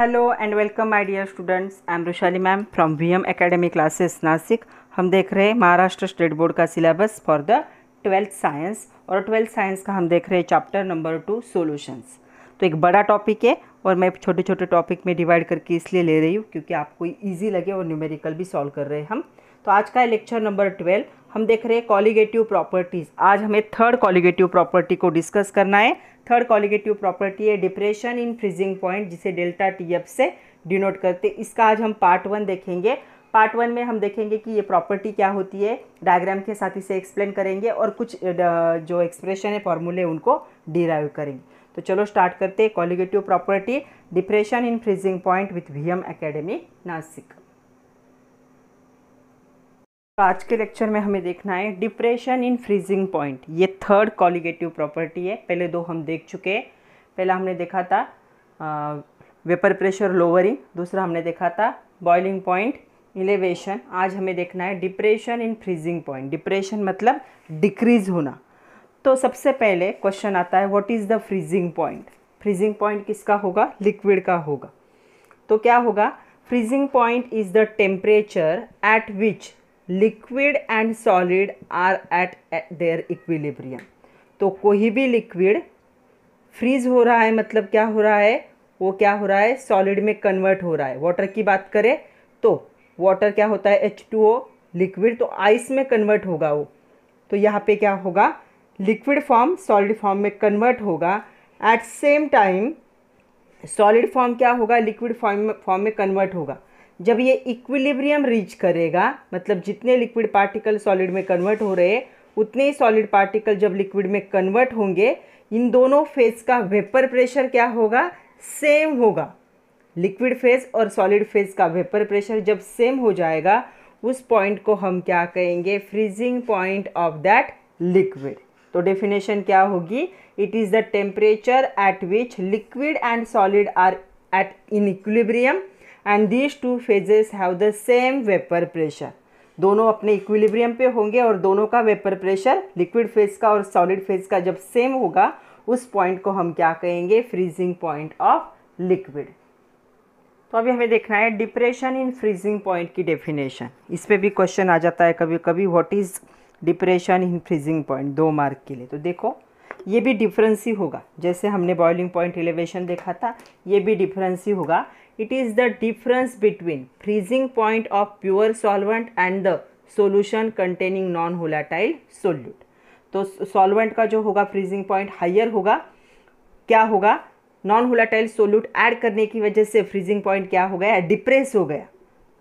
Hello and welcome my dear students I am Rushali ma'am from VM academy classes Nashik हम देख रहे हैं Maharashtra state board का syllabus for the twelfth science और twelfth science का हम देख रहे हैं चैप्टर नंबर टू सॉल्यूशंस तो एक बड़ा टॉपिक है और मैं छोटे छोटे टॉपिक में डिवाइड करके इसलिए ले रही हूँ क्योंकि आपको ईजी लगे और न्यूमेरिकल भी सॉल्व कर रहे हैं हम तो आज का है लेक्चर नंबर ट्वेल्व हम देख रहे हैं कॉलीगेटिव प्रॉपर्टीज़ आज हमें थर्ड कॉलीगेटिव प्रॉपर्टी को डिस्कस करना है थर्ड कॉलीगेटिव प्रॉपर्टी है डिप्रेशन इन फ्रीजिंग पॉइंट जिसे डेल्टा टी एफ से डिनोट करते इसका आज हम पार्ट वन देखेंगे पार्ट वन में हम देखेंगे कि ये प्रॉपर्टी क्या होती है डायग्राम के साथ इसे एक्सप्लेन करेंगे और कुछ जो एक्सप्रेशन है फॉर्मूले उनको डिराइव करेंगे तो चलो स्टार्ट करते हैं colligative property depression in freezing point with V M academy Nashik आज के लेक्चर में हमें देखना है डिप्रेशन इन फ्रीजिंग पॉइंट ये थर्ड कॉलिगेटिव प्रॉपर्टी है पहले दो हम देख चुके हैं पहला हमने देखा था वेपर प्रेशर लोवरिंग दूसरा हमने देखा था बॉइलिंग पॉइंट इलेवेशन आज हमें देखना है depression in freezing point depression मतलब डिक्रीज होना तो सबसे पहले क्वेश्चन आता है what is the freezing point freezing point किसका होगा लिक्विड का होगा तो क्या होगा freezing point is the temperature at which liquid and solid are at their equilibrium तो कोई भी लिक्विड फ्रीज हो रहा है मतलब क्या हो रहा है वो क्या हो रहा है सॉलिड में कन्वर्ट हो रहा है वाटर की बात करें तो वाटर क्या होता है एच टू ओ लिक्विड तो आइस में कन्वर्ट होगा वो तो यहाँ पे क्या होगा लिक्विड फॉर्म सॉलिड फॉर्म में कन्वर्ट होगा at same time solid form क्या होगा लिक्विड फॉर्म फॉर्म में कन्वर्ट होगा जब ये इक्विलिब्रियम रीच करेगा मतलब जितने लिक्विड पार्टिकल सॉलिड में कन्वर्ट हो रहे उतने ही सॉलिड पार्टिकल जब लिक्विड में कन्वर्ट होंगे इन दोनों फेज़ का वेपर प्रेशर क्या होगा सेम होगा लिक्विड फेज़ और सॉलिड फेज़ का वेपर प्रेशर जब सेम हो जाएगा उस पॉइंट को हम क्या कहेंगे freezing point of that liquid तो डेफिनेशन क्या होगी it is the temperature at which liquid and solid are at in equilibrium and these two phases have the same vapour pressure दोनों अपने इक्विलिब्रियम पे होंगे और दोनों का वेपर प्रेशर लिक्विड फेज का और सॉलिड फेज का जब सेम होगा उस पॉइंट को हम क्या कहेंगे फ्रीजिंग पॉइंट ऑफ लिक्विड तो अभी हमें देखना है डिप्रेशन इन फ्रीजिंग पॉइंट की डेफिनेशन इस पर भी क्वेश्चन आ जाता है कभी कभी what is depression in freezing point दो मार्क के लिए तो देखो ये भी डिफरेंस ही होगा जैसे हमने बॉइलिंग पॉइंट एलिवेशन देखा था ये भी डिफरेंस ही होगा it is the difference between freezing point of pure solvent and the solution containing non volatile solute तो सॉल्वेंट का जो होगा फ्रीजिंग पॉइंट हाइयर होगा क्या होगा नॉन होलाटाइल सोल्यूट ऐड करने की वजह से फ्रीजिंग पॉइंट क्या हो गया डिप्रेस हो गया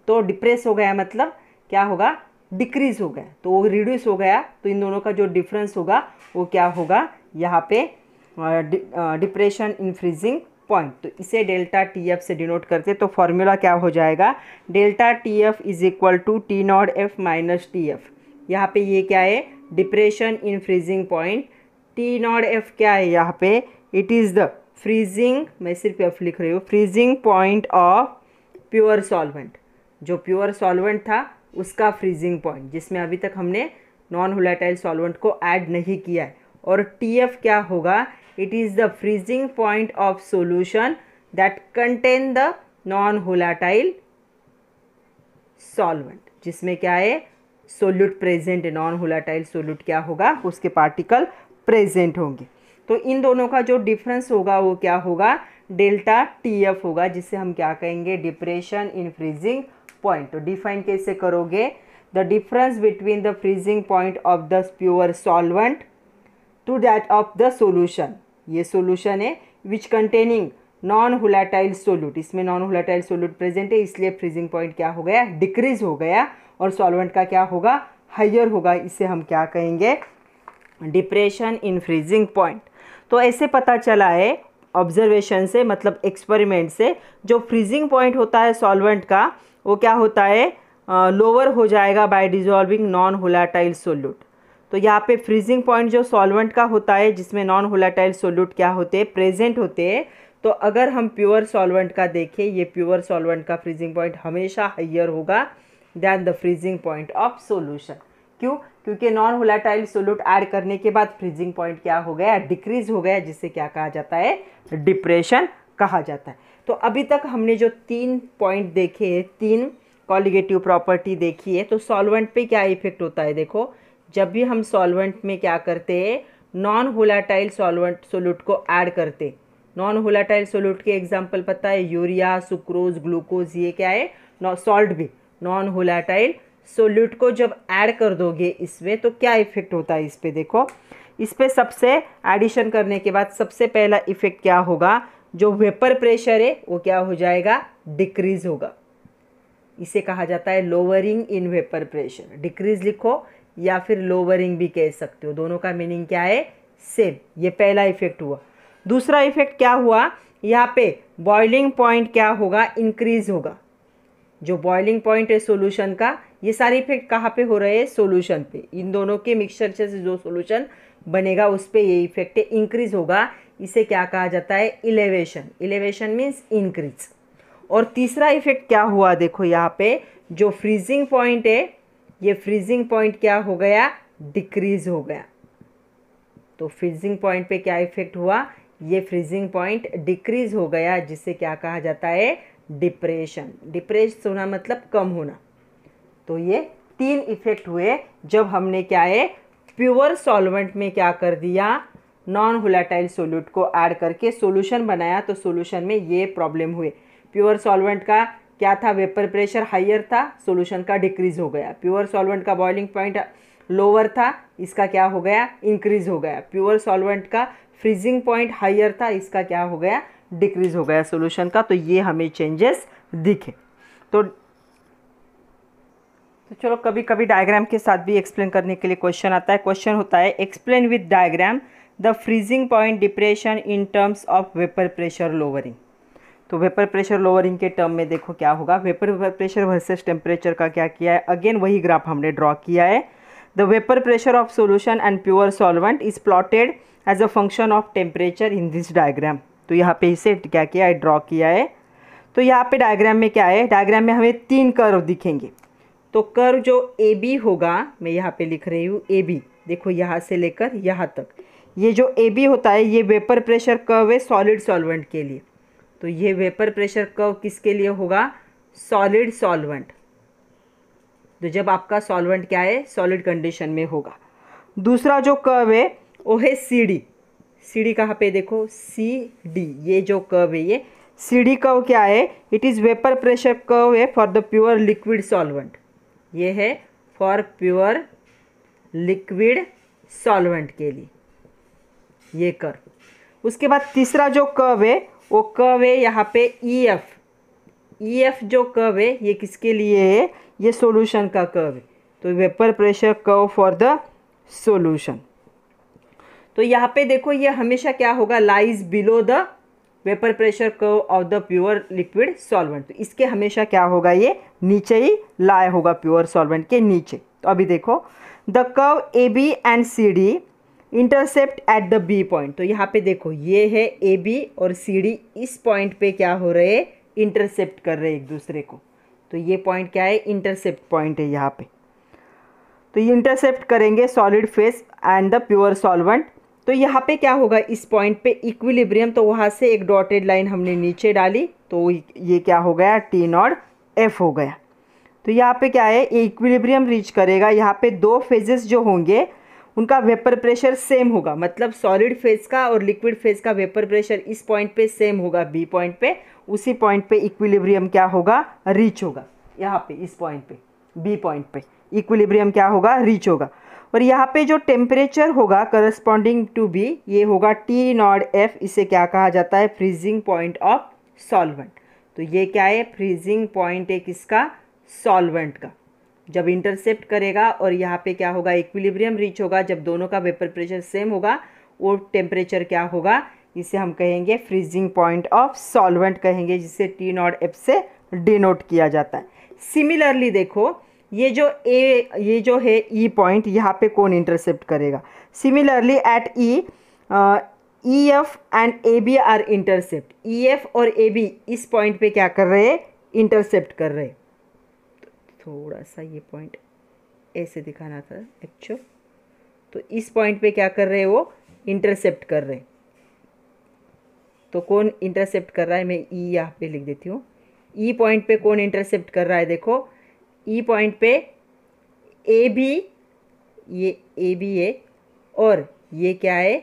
तो डिप्रेस हो गया मतलब क्या होगा डिक्रीज हो गया तो वो रिड्यूस हो गया तो इन दोनों का जो डिफरेंस होगा वो क्या होगा यहाँ पे डिप्रेशन इन फ्रीजिंग पॉइंट तो इसे डेल्टा टी एफ से डिनोट करते तो फॉर्मूला क्या हो जाएगा delta T F is equal to T not F minus T F यहाँ पे ये क्या है depression in freezing point T not F क्या है यहाँ पे इट इज़ द फ्रीजिंग मैं सिर्फ एफ लिख रही हूँ freezing point of pure solvent जो प्योर सॉल्वेंट था उसका फ्रीजिंग पॉइंट जिसमें अभी तक हमने नॉन होलाटाइल सॉल्वेंट को ऐड नहीं किया है और टी एफ क्या होगा it is the freezing point of solution that contain the non volatile solvent जिसमें क्या है solute present non volatile solute क्या होगा उसके पार्टिकल प्रेजेंट होंगे तो इन दोनों का जो डिफरेंस होगा वो क्या होगा डेल्टा टी एफ होगा जिससे हम क्या कहेंगे डिप्रेशन इन फ्रीजिंग पॉइंट तो डिफाइन कैसे करोगे the difference between the freezing point of the pure solvent to that of the solution ये सोल्यूशन है which containing non volatile solute इसमें नॉन होलाटाइल सोल्यूट प्रेजेंट है इसलिए फ्रीजिंग पॉइंट क्या हो गया डिक्रीज हो गया और सॉल्वेंट का क्या होगा हाइयर होगा इसे हम क्या कहेंगे डिप्रेशन इन फ्रीजिंग पॉइंट तो ऐसे पता चला है ऑब्जर्वेशन से मतलब एक्सपेरिमेंट से जो फ्रीजिंग पॉइंट होता है सॉल्वेंट का वो क्या होता है लोअर हो जाएगा by dissolving non volatile solute तो यहाँ पे फ्रीजिंग पॉइंट जो सॉल्वेंट का होता है जिसमें नॉन होलाटाइल सोल्यूट क्या होते हैं प्रेजेंट होते हैं तो अगर हम प्योर सॉल्वेंट का देखें ये प्योर सॉल्वेंट का फ्रीजिंग पॉइंट हमेशा हाइयर होगा than the freezing point of solution क्यों क्योंकि नॉन होलाटाइल सोल्यूट ऐड करने के बाद फ्रीजिंग पॉइंट क्या हो गया डिक्रीज हो गया जिससे क्या कहा जाता है डिप्रेशन कहा जाता है तो अभी तक हमने जो तीन पॉइंट देखे हैं तीन कॉलिगेटिव प्रॉपर्टी देखी है तो सॉल्वेंट पे क्या इफेक्ट होता है देखो जब भी हम सॉल्वेंट में क्या करते नॉन होलाटाइल सॉल्वेंट सोल्यूट को ऐड करते नॉन होलाटाइल सोल्यूट के एग्जाम्पल पता है यूरिया सुक्रोज ग्लूकोज ये क्या है सॉल्ट भी नॉन होलाटाइल सोल्यूट को जब ऐड कर दोगे इसमें तो क्या इफेक्ट होता है इस पर देखो इस पर सबसे एडिशन करने के बाद सबसे पहला इफेक्ट क्या होगा जो वेपर प्रेशर है वो क्या हो जाएगा डिक्रीज होगा इसे कहा जाता है lowering in vapour pressure decrease लिखो या फिर लोवरिंग भी कह सकते हो दोनों का मीनिंग क्या है सेम ये पहला इफेक्ट हुआ दूसरा इफेक्ट क्या हुआ यहाँ पे बॉइलिंग पॉइंट क्या होगा इंक्रीज होगा जो बॉइलिंग पॉइंट है सोल्यूशन का ये सारे इफेक्ट कहाँ पे हो रहे हैं सोल्यूशन पे इन दोनों के मिक्सचर से जो सोल्यूशन बनेगा उस पर ये इफेक्ट इंक्रीज होगा इसे क्या कहा जाता है इलेवेशन इलेवेशन मीन्स इंक्रीज और तीसरा इफेक्ट क्या हुआ देखो यहाँ पे जो फ्रीजिंग पॉइंट है ये फ्रीजिंग पॉइंट क्या हो गया डिक्रीज हो गया तो फ्रीजिंग पॉइंट पे क्या इफेक्ट हुआ ये फ्रीजिंग पॉइंट डिक्रीज हो गया जिसे क्या कहा जाता है डिप्रेशन डिप्रेस होना मतलब कम होना तो ये तीन इफेक्ट हुए जब हमने क्या है प्योर सॉल्वेंट में क्या कर दिया नॉन होलाटाइल सोल्यूट को ऐड करके सॉल्यूशन बनाया तो सॉल्यूशन में ये प्रॉब्लम हुए प्योर सॉल्वेंट का क्या था वेपर प्रेशर हाइयर था सोल्यूशन का डिक्रीज हो गया प्योर सॉल्वेंट का बॉइलिंग पॉइंट लोअर था इसका क्या हो गया इंक्रीज हो गया प्योर सॉल्वेंट का फ्रीजिंग पॉइंट हाइयर था इसका क्या हो गया डिक्रीज हो गया सोल्यूशन का तो ये हमें चेंजेस दिखे तो तो चलो कभी कभी डायग्राम के साथ भी एक्सप्लेन करने के लिए क्वेश्चन आता है क्वेश्चन होता है explain with diagram the freezing point depression in terms of vapour pressure lowering तो वेपर प्रेशर लोअरिंग के टर्म में देखो क्या होगा वेपर प्रेशर वर्सेस टेम्परेचर का क्या किया है अगेन वही ग्राफ हमने ड्रॉ किया है the vapour pressure of solution and pure solvent is plotted as a function of temperature in this diagram तो यहाँ पे इसे क्या किया है ड्रॉ किया है तो यहाँ पे डायग्राम में क्या है डायग्राम में हमें तीन कर्व दिखेंगे तो कर्व जो ए बी होगा मैं यहाँ पे लिख रही हूँ ए बी देखो यहाँ से लेकर यहाँ तक ये जो ए बी होता है ये वेपर प्रेशर कर्व है सॉलिड सॉल्वेंट के लिए तो ये वेपर प्रेशर कर्व किसके लिए होगा सॉलिड सॉल्वेंट तो जब आपका सॉल्वेंट क्या है सॉलिड कंडीशन में होगा दूसरा जो कर्व है वो है सी डी सी डी कहाँ पे देखो सी डी ये जो कर्व है ये सी डी कर्व क्या है it is vapour pressure curve है for the pure liquid solvent ये है फॉर प्योर लिक्विड सॉल्वेंट के लिए ये कर्व उसके बाद तीसरा जो कर्व है वो कव है यहाँ पे ई एफ ई एफ जो कव है ये किसके लिए है ये सोल्यूशन का कव है तो vapour pressure curve for the solution तो यहाँ पे देखो ये हमेशा क्या होगा lies below the vapour pressure curve of the pure liquid solvent तो इसके हमेशा क्या होगा ये नीचे ही लाए होगा प्योर सॉल्वेंट के नीचे तो अभी देखो the curve A B and C D intercept at the B point तो यहाँ पे देखो ये है ए बी और सी डी इस पॉइंट पे क्या हो रहे इंटरसेप्ट कर रहे एक दूसरे को तो ये पॉइंट क्या है इंटरसेप्ट पॉइंट है यहाँ पे तो ये इंटरसेप्ट करेंगे solid phase and the pure solvent तो यहाँ पे क्या होगा इस पॉइंट पे इक्विलिब्रियम तो वहाँ से एक डॉटेड लाइन हमने नीचे डाली तो ये क्या हो गया टी नॉट एफ हो गया तो यहाँ पे क्या है इक्विलिब्रियम रीच करेगा यहाँ पे दो फेजेस जो होंगे उनका वेपर प्रेशर सेम होगा मतलब सॉलिड फेज का और लिक्विड फेज का वेपर प्रेशर इस पॉइंट पे सेम होगा बी पॉइंट पे उसी पॉइंट पे इक्विलिब्रियम क्या होगा रीच होगा यहाँ पे इस पॉइंट पे बी पॉइंट पे इक्विलिब्रियम क्या होगा रीच होगा और यहाँ पे जो टेम्परेचर होगा करस्पॉन्डिंग टू बी ये होगा टी नॉड एफ इसे क्या कहा जाता है फ्रीजिंग पॉइंट ऑफ सॉल्वेंट तो ये क्या है फ्रीजिंग पॉइंट है किसका सॉल्वेंट का जब इंटरसेप्ट करेगा और यहाँ पे क्या होगा इक्विलिब्रियम रीच होगा जब दोनों का वेपर प्रेशर सेम होगा वो टेम्परेचर क्या होगा इसे हम कहेंगे फ्रीजिंग पॉइंट ऑफ सॉल्वेंट कहेंगे जिसे टी नॉट एफ से डिनोट किया जाता है सिमिलरली देखो ये जो ए ये जो है ई e पॉइंट यहाँ पे कौन इंटरसेप्ट करेगा similarly at E E F and A B R intercept E F और ए बी इस पॉइंट पे क्या कर रहे हैं इंटरसेप्ट कर रहे हैं थोड़ा सा ये पॉइंट ऐसे दिखाना था एक्चुअल तो इस पॉइंट पे क्या कर रहे हैं वो इंटरसेप्ट कर रहे हैं तो कौन इंटरसेप्ट कर रहा है मैं ई e यहाँ पे लिख देती हूँ ई e पॉइंट पे कौन इंटरसेप्ट कर रहा है देखो ई e पॉइंट पे ए बी ये ए बी है और ये क्या है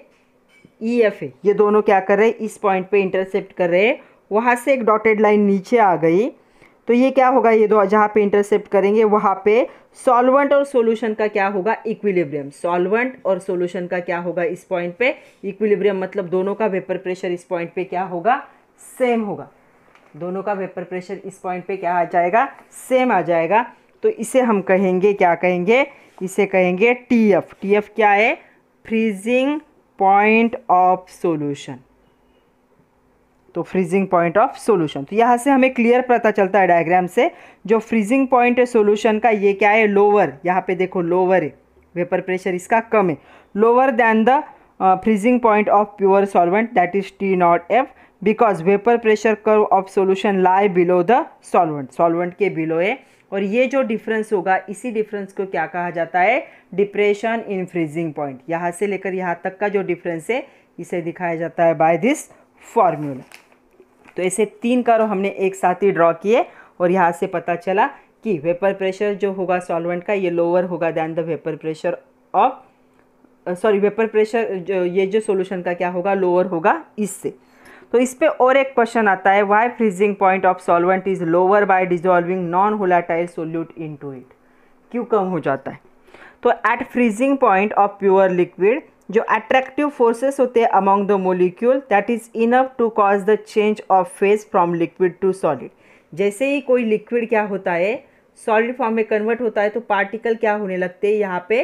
ई एफ ए ये दोनों क्या कर रहे हैं इस पॉइंट पे इंटरसेप्ट कर रहे हैं वहाँ से एक डॉटेड लाइन नीचे आ गई तो ये क्या होगा ये दो जहाँ पे इंटरसेप्ट करेंगे वहाँ पे सॉल्वेंट और सॉल्यूशन का क्या होगा इक्विलिब्रियम सॉल्वेंट और सॉल्यूशन का क्या होगा इस पॉइंट पे इक्विलिब्रियम मतलब दोनों का वेपर प्रेशर इस पॉइंट पे क्या होगा सेम होगा दोनों का वेपर प्रेशर इस पॉइंट पे क्या आ जाएगा सेम आ जाएगा तो इसे हम कहेंगे क्या कहेंगे इसे कहेंगे टी एफ टी एफ क्या है फ्रीजिंग पॉइंट ऑफ सोल्यूशन तो फ्रीजिंग पॉइंट ऑफ सॉल्यूशन तो यहाँ से हमें क्लियर पता चलता है डायग्राम से जो फ्रीजिंग पॉइंट है सॉल्यूशन का ये क्या है लोअर यहाँ पे देखो लोअर है वेपर प्रेशर इसका कम है lower than the freezing point of pure solvent that is T not F because vapour pressure curve of solution lie below the solvent solvent के बिलो है और ये जो डिफरेंस होगा इसी डिफरेंस को क्या कहा जाता है डिप्रेशन इन फ्रीजिंग पॉइंट यहाँ से लेकर यहाँ तक का जो डिफरेंस है इसे दिखाया जाता है बाय दिस फॉर्मूला तो ऐसे तीन कर्व हमने एक साथ ही ड्रॉ किए और यहाँ से पता चला कि वेपर प्रेशर जो होगा सॉल्वेंट का ये लोअर होगा than the vapour pressure of sorry vapour pressure जो ये जो सॉल्यूशन का क्या होगा लोअर होगा इससे तो इस पर और एक क्वेश्चन आता है why freezing point of solvent is lower by dissolving non volatile solute to it क्यों कम हो जाता है तो at freezing point of pure liquid जो अट्रैक्टिव फोर्सेस होते हैं among the molecule that is enough to cause the change of phase from liquid to solid जैसे ही कोई लिक्विड क्या होता है सॉलिड फॉर्म में कन्वर्ट होता है तो पार्टिकल क्या होने लगते हैं यहाँ पे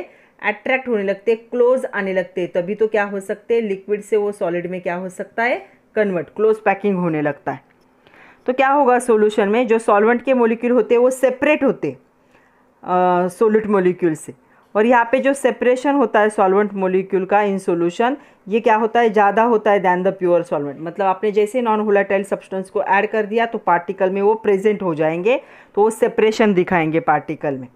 अट्रैक्ट होने लगते क्लोज आने लगते तभी तो क्या हो सकते हैं लिक्विड से वो सॉलिड में क्या हो सकता है कन्वर्ट क्लोज पैकिंग होने लगता है तो क्या होगा सोल्यूशन में जो सॉल्वेंट के मोलिक्यूल होते हैं वो सेपरेट होते सोलिड मोलिक्यूल से और यहाँ पे जो सेपरेशन होता है सॉल्वेंट मोलिक्यूल का इन सोल्यूशन ये क्या होता है ज़्यादा होता है दैन द प्योर सॉल्वेंट मतलब आपने जैसे नॉन होलाटाइल सब्सटेंस को ऐड कर दिया तो पार्टिकल में वो प्रेजेंट हो जाएंगे तो वो सेपरेशन दिखाएंगे पार्टिकल में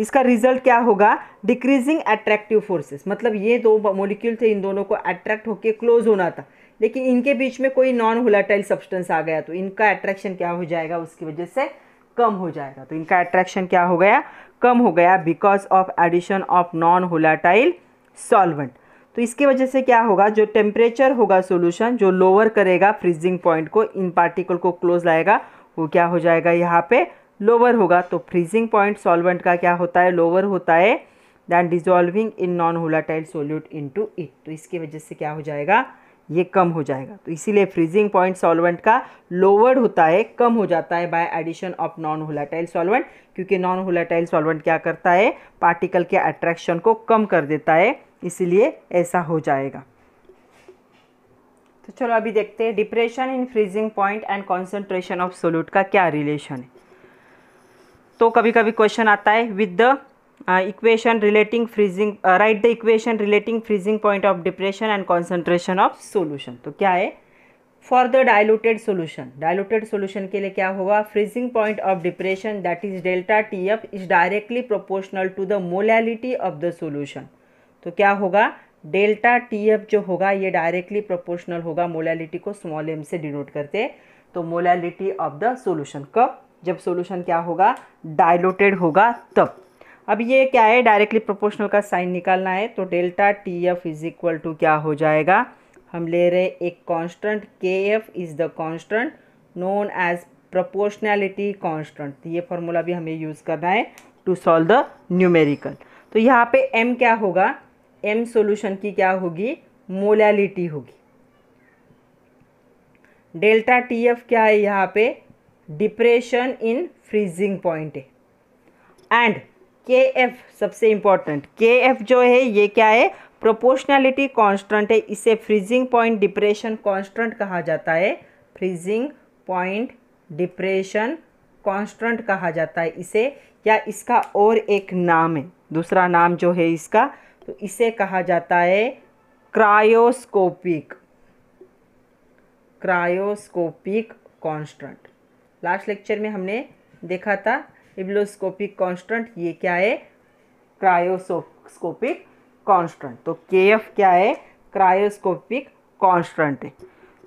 इसका रिजल्ट क्या होगा डिक्रीजिंग एट्रैक्टिव फोर्सेस मतलब ये दो मोलिक्यूल थे इन दोनों को अट्रैक्ट होकर क्लोज होना था लेकिन इनके बीच में कोई नॉन होलाटाइल सब्सटेंस आ गया तो इनका अट्रैक्शन क्या हो जाएगा उसकी वजह से कम हो जाएगा तो इनका अट्रैक्शन क्या हो गया कम हो गया because of addition of non volatile solvent तो इसकी वजह से क्या होगा जो टेम्परेचर होगा सोल्यूशन जो लोअर करेगा फ्रीजिंग पॉइंट को इन पार्टिकल को क्लोज लाएगा वो क्या हो जाएगा यहाँ पे लोअर होगा तो फ्रीजिंग पॉइंट सॉल्वेंट का क्या होता है लोअर होता है than dissolving in non volatile solute to it तो इसकी वजह से क्या हो जाएगा ये कम हो जाएगा तो इसीलिए फ्रीजिंग पॉइंट सॉल्वेंट का लोअर्ड होता है कम हो जाता है by addition of non volatile solvent क्योंकि नॉन होलाटाइल सॉल्वेंट क्या करता है पार्टिकल के अट्रैक्शन को कम कर देता है इसीलिए ऐसा हो जाएगा तो चलो अभी देखते हैं depression in freezing point and concentration of solute का क्या रिलेशन है तो कभी कभी क्वेश्चन आता है with the equation relating freezing right the equation relating freezing point of depression and concentration of solution तो क्या है for the diluted solution diluted solution के लिए क्या होगा freezing point of depression that is delta T F is directly proportional to the molality of the solution तो क्या होगा डेल्टा टी एफ जो होगा ये डायरेक्टली प्रोपोर्शनल होगा मोलैलिटी को स्मॉल एम से डिनोट करते तो मोलैलिटी ऑफ द सोल्यूशन कब जब सोल्यूशन क्या होगा डायलोटेड होगा तब अब ये क्या है डायरेक्टली प्रोपोर्शनल का साइन निकालना है तो delta T F is equal to क्या हो जाएगा हम ले रहे एक constant K F is the constant known as proportionality constant ये फॉर्मूला भी हमें यूज़ करना है टू सॉल्व द न्यूमेरिकल तो यहाँ पे एम क्या होगा एम सोल्यूशन की क्या होगी मोलैलिटी होगी डेल्टा टी एफ क्या है यहाँ पे डिप्रेशन इन फ्रीजिंग पॉइंट है एंड के एफ सबसे इम्पॉर्टेंट के एफ जो है ये क्या है प्रोपोर्शनैलिटी कांस्टेंट है इसे फ्रीजिंग पॉइंट डिप्रेशन कांस्टेंट कहा जाता है फ्रीजिंग पॉइंट डिप्रेशन कांस्टेंट कहा जाता है इसे या इसका और एक नाम है दूसरा नाम जो है इसका तो इसे कहा जाता है cryoscopic cryoscopic constant last lecture में हमने देखा था इब्लोस्कोपिक कांस्टेंट ये क्या है क्रायोस्कोपिक कांस्टेंट तो के एफ क्या है क्रायोस्कोपिक कांस्टेंट है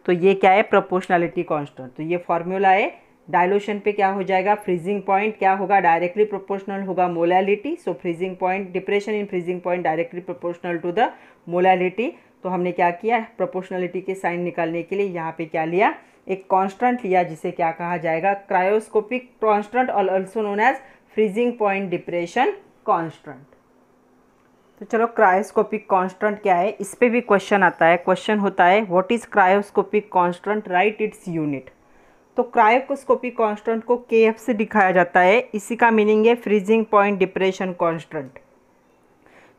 तो ये क्या है प्रोपोर्शनैलिटी कांस्टेंट तो ये फॉर्मूला है डायलोशन पे क्या हो जाएगा फ्रीजिंग पॉइंट क्या होगा डायरेक्टली प्रोपोर्शनल होगा molality so freezing point depression in freezing point directly proportional to the molality तो हमने क्या किया प्रोपोर्शनैलिटी के साइन निकालने के लिए यहाँ पे क्या लिया एक कांस्टेंट लिया जिसे क्या कहा जाएगा क्रायोस्कोपिक कांस्टेंट और also known as freezing point depression constant तो चलो क्रायोस्कोपिक कांस्टेंट क्या है इस पर भी क्वेश्चन आता है क्वेश्चन होता है what is cryoscopic constant right its unit तो क्रायोस्कोपिक कॉन्स्टेंट को के एफ से दिखाया जाता है इसी का मीनिंग है फ्रीजिंग पॉइंट डिप्रेशन कॉन्स्टेंट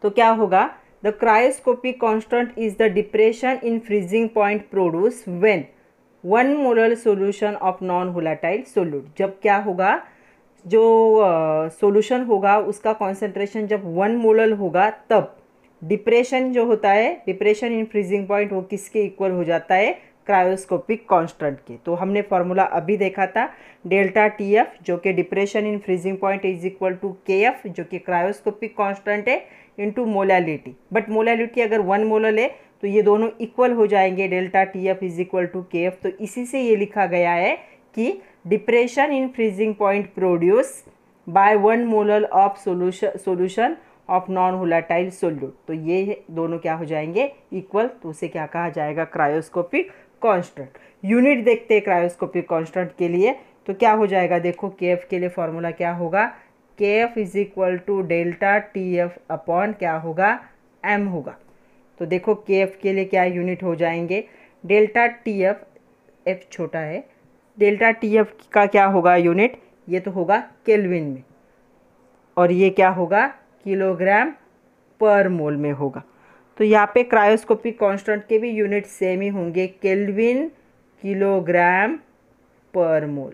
तो क्या होगा the cryoscopic constant is the depression in freezing point produce when one molar solution of non volatile solute जब क्या होगा जो सोल्यूशन uh, होगा उसका कॉन्सेंट्रेशन जब वन मोलर होगा तब डिप्रेशन जो होता है डिप्रेशन इन फ्रीजिंग पॉइंट वो किसके इक्वल हो जाता है क्रायोस्कोपिक कांस्टेंट के तो हमने फॉर्मूला अभी देखा था डेल्टा टी एफ जो कि depression in freezing point is equal to K F जो कि क्रायोस्कोपिक कांस्टेंट है इनटू मोलालिटी बट मोलालिटी अगर वन मोलल है तो ये दोनों इक्वल हो जाएंगे delta T F is equal to K F तो इसी से ये लिखा गया है कि depression in freezing point produce by one molal of solution solution of non volatile solute तो ये दोनों क्या हो जाएंगे इक्वल तो उसे क्या कहा जाएगा क्रायोस्कोपिक कॉन्स्टेंट यूनिट देखते हैं क्रायोस्कोपिक कॉन्स्टेंट के लिए तो क्या हो जाएगा देखो के एफ के लिए फॉर्मूला क्या होगा K F is equal to delta T F upon क्या होगा एम होगा तो देखो के एफ के लिए क्या यूनिट हो जाएंगे डेल्टा टी एफ एफ छोटा है डेल्टा टी एफ का क्या होगा यूनिट ये तो होगा केल्विन में और ये क्या होगा किलोग्राम पर मोल में होगा तो यहाँ पे क्रायोस्कोपिक कांस्टेंट के भी यूनिट सेम ही होंगे केल्विन किलोग्राम पर मोल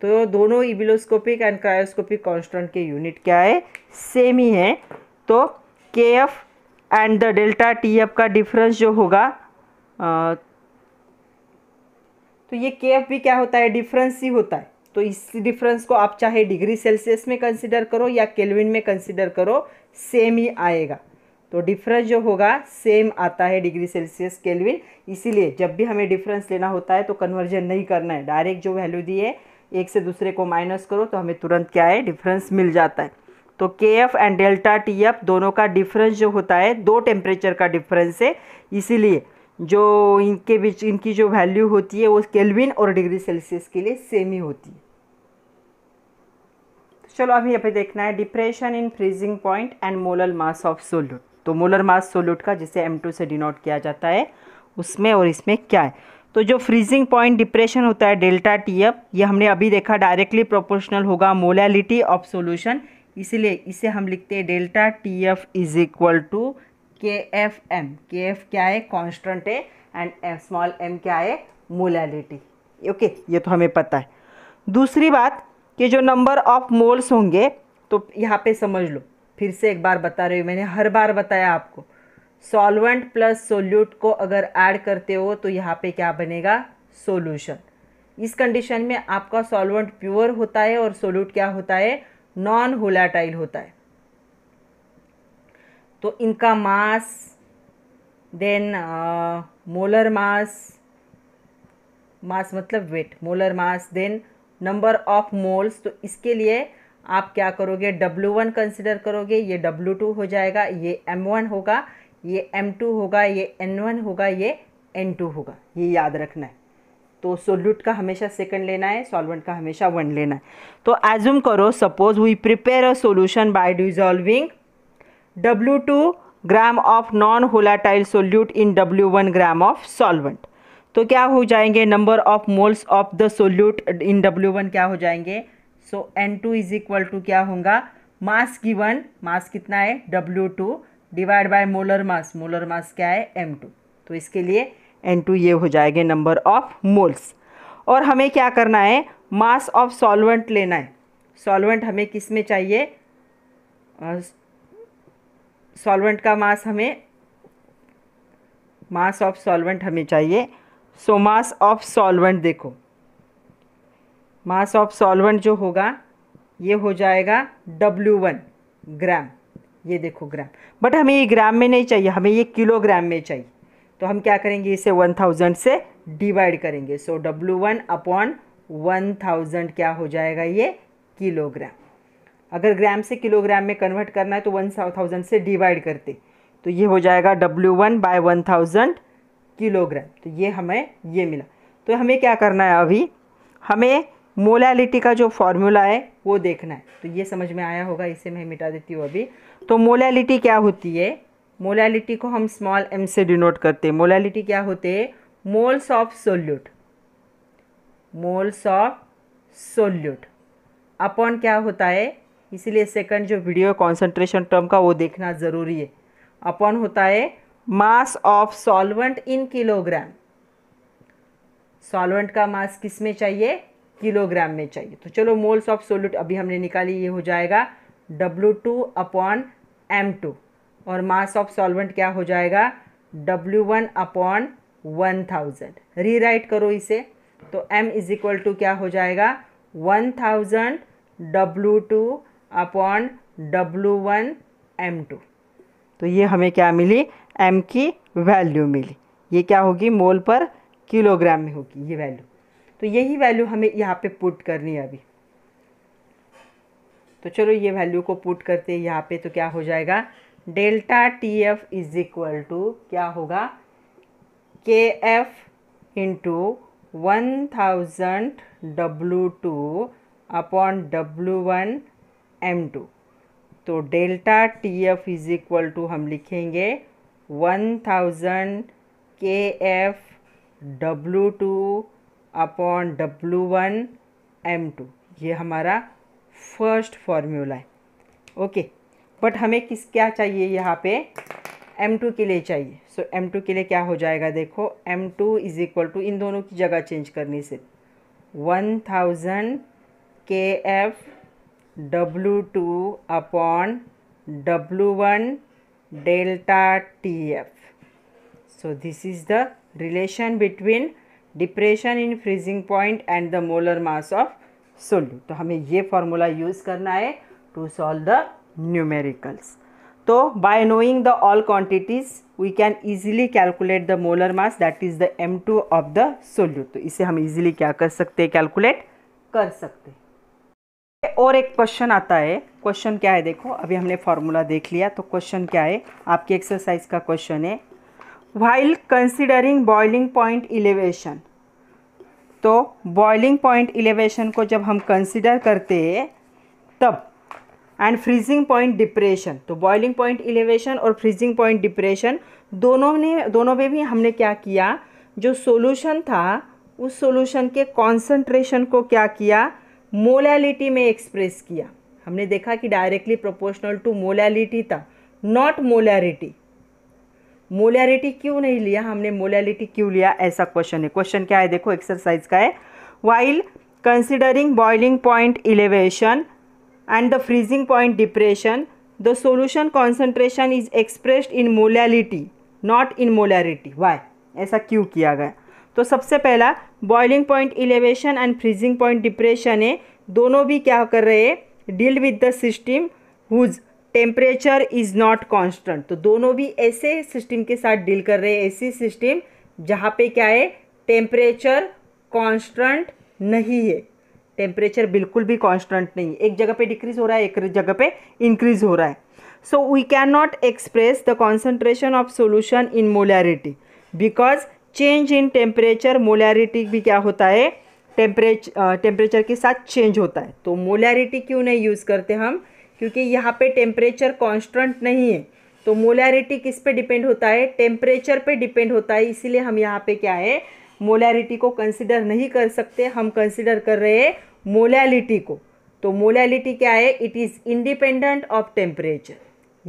तो दोनों इबिलोस्कोपिक एंड क्रायोस्कोपिक कांस्टेंट के यूनिट क्या है सेम ही है तो K F and the delta T F का डिफरेंस जो होगा तो ये के एफ भी क्या होता है डिफरेंस ही होता है तो इस डिफरेंस को आप चाहे डिग्री सेल्सियस में कंसिडर करो या केल्विन में कंसिडर करो सेम ही आएगा तो डिफरेंस जो होगा सेम आता है डिग्री सेल्सियस केल्विन इसीलिए जब भी हमें डिफरेंस लेना होता है तो कन्वर्जन नहीं करना है डायरेक्ट जो वैल्यू दी है एक से दूसरे को माइनस करो तो हमें तुरंत क्या है डिफरेंस मिल जाता है तो K F and delta T F दोनों का डिफरेंस जो होता है दो टेम्परेचर का डिफरेंस है इसीलिए जो इनके बीच इनकी जो वैल्यू होती है वो केल्विन और डिग्री सेल्सियस के लिए सेम ही होती है तो चलो अभी यहाँ पे देखना है depression in freezing point and molar mass of solute तो मोलर मास सोल्यूट का जिसे एम टू से डिनोट किया जाता है उसमें और इसमें क्या है तो जो फ्रीजिंग पॉइंट डिप्रेशन होता है डेल्टा टी एफ ये हमने अभी देखा डायरेक्टली प्रोपोर्शनल होगा मोलैलिटी ऑफ सोल्यूशन इसलिए इसे हम लिखते हैं delta T F is equal to K F M K F क्या है कॉन्स्टेंट है एंड एफ स्मॉल एम क्या है मोलैलिटी ओके ये तो हमें पता है दूसरी बात कि जो नंबर ऑफ मोल्स होंगे तो यहाँ पे समझ लो फिर से एक बार बता रही हूँ मैंने हर बार बताया आपको सॉल्वेंट प्लस सोल्यूट को अगर ऐड करते हो तो यहाँ पे क्या बनेगा सोल्यूशन इस कंडीशन में आपका सॉल्वेंट प्योर होता है और सोल्यूट क्या होता है नॉन होलाटाइल होता है तो इनका मास देन मोलर मास मास मतलब weight molar mass then number of moles तो इसके लिए आप क्या करोगे डब्लू वन कंसिडर करोगे ये डब्लू टू हो जाएगा ये एम वन होगा ये एम टू होगा ये एन वन होगा ये एन टू होगा ये याद रखना है तो सोल्यूट का हमेशा सेकंड लेना है सॉल्वेंट का हमेशा वन लेना है तो एज्यूम करो suppose we prepare a solution by dissolving W two gram of non volatile solute in W one gram of solvent तो क्या हो जाएंगे number of moles of the solute in W one क्या हो जाएंगे so N two is equal to क्या होगा mass given mass कितना है W two divide by molar mass molar mass क्या है एम टू तो इसके लिए एन टू ये हो जाएंगे नंबर ऑफ मोल्स और हमें क्या करना है मास ऑफ सॉल्वेंट लेना है सॉल्वेंट हमें किस में चाहिए सॉल्वेंट का मास हमें मास ऑफ सॉल्वेंट हमें चाहिए सो मास ऑफ सॉल्वेंट देखो मास ऑफ सॉल्वेंट जो होगा ये हो जाएगा डब्ल्यू वन ग्राम ये देखो ग्राम बट हमें ये ग्राम में नहीं चाहिए हमें ये किलोग्राम में चाहिए तो हम क्या करेंगे इसे वन थाउजेंड से डिवाइड करेंगे so W one upon one thousand क्या हो जाएगा ये किलोग्राम अगर ग्राम से किलोग्राम में कन्वर्ट करना है तो वन थाउजेंड से डिवाइड करते तो ये हो जाएगा W one by one thousand kilogram तो ये हमें ये मिला तो हमें क्या करना है अभी हमें मोलैलिटी का जो फॉर्मूला है वो देखना है तो ये समझ में आया होगा इसे मैं मिटा देती हूँ अभी तो मोलैलिटी क्या होती है मोलालिटी को हम स्मॉल एम से डिनोट करते हैं मोलालिटी क्या होते हैं moles of solute moles of solute upon क्या होता है इसीलिए सेकंड जो वीडियो कॉन्सेंट्रेशन टर्म का वो देखना ज़रूरी है अपॉन होता है mass of solvent in kilogram solvent का मास किस में चाहिए किलोग्राम में चाहिए तो चलो मोल्स ऑफ सोल्यूट अभी हमने निकाली ये हो जाएगा W two upon M two और मास ऑफ सॉल्वेंट क्या हो जाएगा W one upon one thousand rewrite करो इसे तो m इज इक्वल टू क्या हो जाएगा one thousand W two upon W one M two तो ये हमें क्या मिली m की वैल्यू मिली ये क्या होगी मोल पर किलोग्राम में होगी ये वैल्यू तो यही वैल्यू हमें यहाँ पे पुट करनी है अभी तो चलो ये वैल्यू को पुट करते हैं यहाँ पे तो क्या हो जाएगा delta T F is equal to क्या होगा K F into one thousand W two upon W one M two तो delta T F is equal to हम लिखेंगे one thousand K F W two upon W one M two ये हमारा first formula है okay okay. But हमें किस क्या चाहिए यहाँ पे एम टू के लिए चाहिए सो एम टू के लिए क्या हो जाएगा देखो M two is equal to इन दोनों की जगह चेंज करने से one thousand K F W two upon W one delta T F so this is the relation between depression in freezing point and the molar mass of solute तो हमें ये formula use करना है to solve the तो by knowing the all quantities we can easily calculate the molar mass that is the M two of the solute तो इसे हम easily क्या कर सकते हैं कैलकुलेट कर सकते हैं और एक क्वेश्चन आता है क्वेश्चन क्या है देखो अभी हमने फॉर्मूला देख लिया तो क्वेश्चन क्या है आपकी एक्सरसाइज का क्वेश्चन है while considering boiling point elevation तो बॉइलिंग पॉइंट इलेवेशन को जब हम कंसिडर करते हैं तब एंड फ्रीजिंग पॉइंट डिप्रेशन तो बॉइलिंग पॉइंट इलेवेशन और फ्रीजिंग पॉइंट डिप्रेशन दोनों ने दोनों में भी हमने क्या किया जो सोल्यूशन था उस सोल्यूशन के कॉन्सेंट्रेशन को क्या किया मोलैलिटी में एक्सप्रेस किया हमने देखा कि डायरेक्टली प्रोपोर्शनल टू मोलैलिटी था नॉट मोलैरिटी मोलैरिटी क्यों नहीं लिया हमने मोलैलिटी क्यों लिया ऐसा क्वेश्चन है क्वेश्चन क्या है देखो एक्सरसाइज का है while considering boiling point elevation and the freezing point depression, the solution concentration is expressed in molality, not in molarity. Why? ऐसा क्यों किया गया तो सबसे पहला boiling point elevation and freezing point depression है दोनों भी क्या कर रहे हैं deal with the system whose temperature is not constant तो दोनों भी ऐसे सिस्टम के साथ डील कर रहे हैं ऐसी सिस्टम जहाँ पे क्या है टेम्परेचर कॉन्स्टेंट नहीं है टेम्परेचर बिल्कुल भी कांस्टेंट नहीं एक जगह पे डिक्रीज हो रहा है एक जगह पे इंक्रीज हो रहा है so we can not express the concentration of solution in molarity because change in temperature molarity भी क्या होता है टेम्परेच टेम्परेचर के साथ चेंज होता है तो मोलैरिटी क्यों नहीं यूज़ करते हम क्योंकि यहाँ पे टेम्परेचर कांस्टेंट नहीं है तो मोलैरिटी किस पे डिपेंड होता है टेम्परेचर पे डिपेंड होता है इसीलिए हम यहाँ पे क्या है मोलैलिटी को कंसिडर नहीं कर सकते हम कंसिडर कर रहे हैं मोलैलिटी को तो मोलैलिटी क्या है it is independent of temperature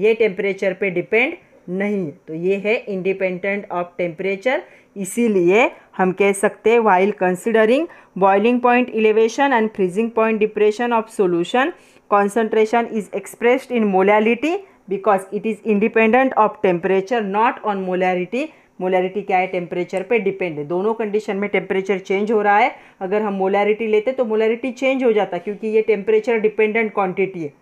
ये टेम्परेचर पे डिपेंड नहीं है तो ये है इंडिपेंडेंट ऑफ टेम्परेचर इसीलिए हम कह सकते हैं while considering boiling point elevation and freezing point depression of solution concentration is expressed in molality because it is independent of temperature not on molarity molarity क्या है टेम्परेचर पे डिपेंड है दोनों कंडीशन में टेम्परेचर चेंज हो रहा है अगर हम मोलैरिटी लेते तो मोलैरिटी चेंज हो जाता क्योंकि ये टेम्परेचर डिपेंडेंट क्वांटिटी है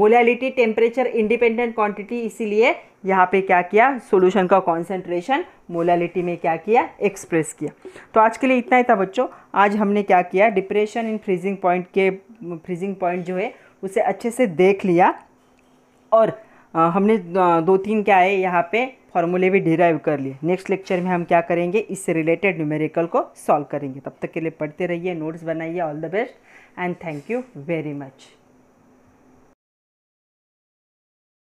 मोलैलिटी टेम्परेचर इंडिपेंडेंट क्वांटिटी इसीलिए यहाँ पे क्या किया सोल्यूशन का कॉन्सेंट्रेशन मोलैलिटी में क्या किया एक्सप्रेस किया तो आज के लिए इतना ही था बच्चों आज हमने क्या किया डिप्रेशन इन फ्रीजिंग पॉइंट के फ्रीजिंग पॉइंट जो है उसे अच्छे से देख लिया और हमने दो तीन क्या है यहाँ पे फॉर्मूले भी डिराइव कर लिए नेक्स्ट लेक्चर में हम क्या करेंगे इससे रिलेटेड न्यूमेरिकल को सॉल्व करेंगे तब तक के लिए पढ़ते रहिए नोट्स बनाइए all the best and thank you very much